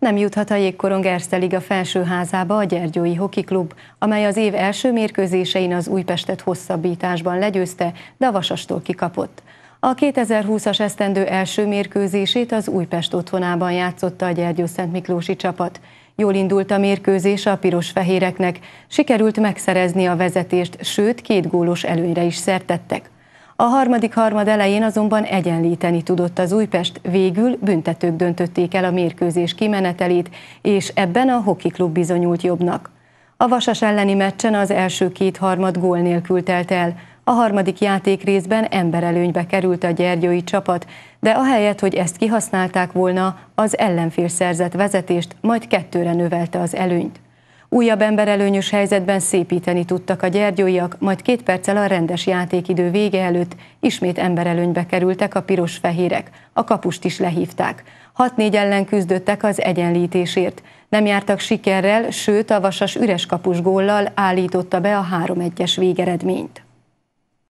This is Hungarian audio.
Nem juthat a jégkorong Erste a felsőházába a Gyergyói Hoki Klub, amely az év első mérkőzésein az Újpestet hosszabbításban legyőzte, de a Vasastól kikapott. A 2020-as esztendő első mérkőzését az Újpest otthonában játszotta a Gyergyó Szent Miklósi csapat. Jól indult a mérkőzés a piros-fehéreknek, sikerült megszerezni a vezetést, sőt két gólos előnyre is szertettek. A harmadik harmad elején azonban egyenlíteni tudott az Újpest, végül büntetők döntötték el a mérkőzés kimenetelét, és ebben a hokiklub bizonyult jobbnak. A Vasas elleni meccsen az első két harmad gól nélkül telt el, a harmadik játék részben emberelőnybe került a gyergyói csapat, de ahelyett, hogy ezt kihasználták volna, az ellenfél szerzett vezetést, majd kettőre növelte az előnyt. Újabb emberelőnyös helyzetben szépíteni tudtak a gyergyóiak, majd két perccel a rendes játékidő vége előtt ismét emberelőnybe kerültek a piros-fehérek, a kapust is lehívták. 6-4 ellen küzdöttek az egyenlítésért. Nem jártak sikerrel, sőt a vasas üres kapus góllal állította be a 3-1-es végeredményt.